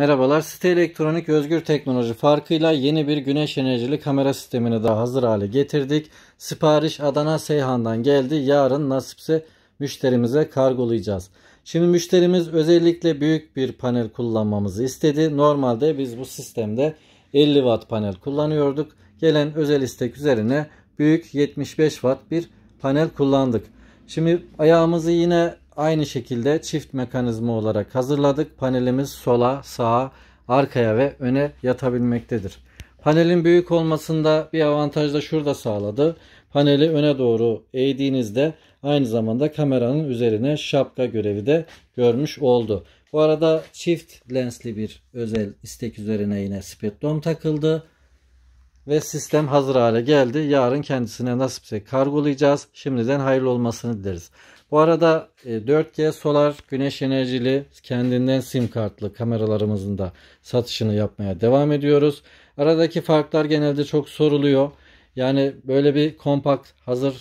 Merhabalar, Site Elektronik Özgür Teknoloji farkıyla yeni bir güneş enerjili kamera sistemini daha hazır hale getirdik. Sipariş Adana Seyhan'dan geldi. Yarın nasipse müşterimize kargolayacağız. Şimdi müşterimiz özellikle büyük bir panel kullanmamızı istedi. Normalde biz bu sistemde 50 watt panel kullanıyorduk. Gelen özel istek üzerine büyük 75 watt bir panel kullandık. Şimdi ayağımızı yine aynı şekilde çift mekanizma olarak hazırladık. Panelimiz sola, sağa, arkaya ve öne yatabilmektedir. Panelin büyük olmasında bir avantaj da şurada sağladı. Paneli öne doğru eğdiğinizde aynı zamanda kameranın üzerine şapka görevi de görmüş oldu. Bu arada çift lensli bir özel istek üzerine yine spektrum takıldı. Ve sistem hazır hale geldi. Yarın kendisine nasipse kargolayacağız. Şimdiden hayırlı olmasını dileriz. Bu arada 4G e, solar güneş enerjili kendinden sim kartlı kameralarımızın da satışını yapmaya devam ediyoruz. Aradaki farklar genelde çok soruluyor. Yani böyle bir kompakt hazır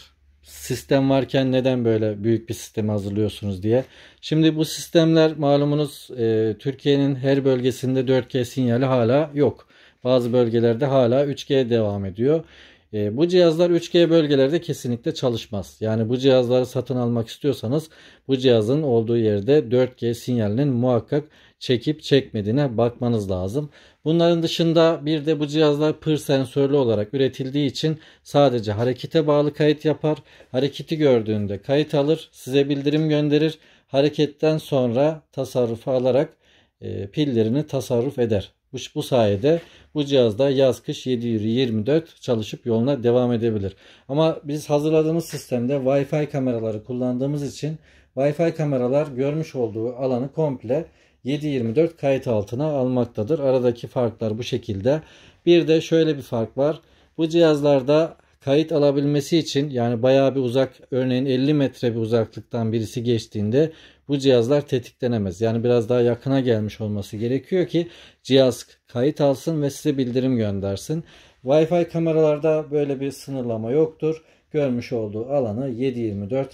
sistem varken neden böyle büyük bir sistem hazırlıyorsunuz diye. Şimdi bu sistemler malumunuz e, Türkiye'nin her bölgesinde 4G sinyali hala yok. Bazı bölgelerde hala 3G devam ediyor. E, bu cihazlar 3G bölgelerde kesinlikle çalışmaz. Yani bu cihazları satın almak istiyorsanız bu cihazın olduğu yerde 4G sinyalinin muhakkak çekip çekmediğine bakmanız lazım. Bunların dışında bir de bu cihazlar pır sensörlü olarak üretildiği için sadece harekete bağlı kayıt yapar. Hareketi gördüğünde kayıt alır, size bildirim gönderir. Hareketten sonra tasarrufa alarak e, pillerini tasarruf eder. Bu, bu sayede bu cihazda yaz kış 724 çalışıp yoluna devam edebilir. Ama biz hazırladığımız sistemde Wi-Fi kameraları kullandığımız için Wi-Fi kameralar görmüş olduğu alanı komple 724 kayıt altına almaktadır. Aradaki farklar bu şekilde. Bir de şöyle bir fark var. Bu cihazlarda kayıt alabilmesi için yani bayağı bir uzak örneğin 50 metre bir uzaklıktan birisi geçtiğinde bu cihazlar tetiklenemez. Yani biraz daha yakına gelmiş olması gerekiyor ki cihaz kayıt alsın ve size bildirim göndersin. Wi-Fi kameralarda böyle bir sınırlama yoktur. Görmüş olduğu alanı 7.24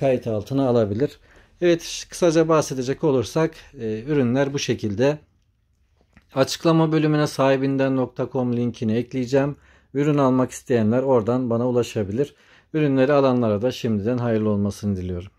kayıt altına alabilir. Evet kısaca bahsedecek olursak e, ürünler bu şekilde. Açıklama bölümüne sahibinden.com linkini ekleyeceğim. Ürün almak isteyenler oradan bana ulaşabilir. Ürünleri alanlara da şimdiden hayırlı olmasını diliyorum.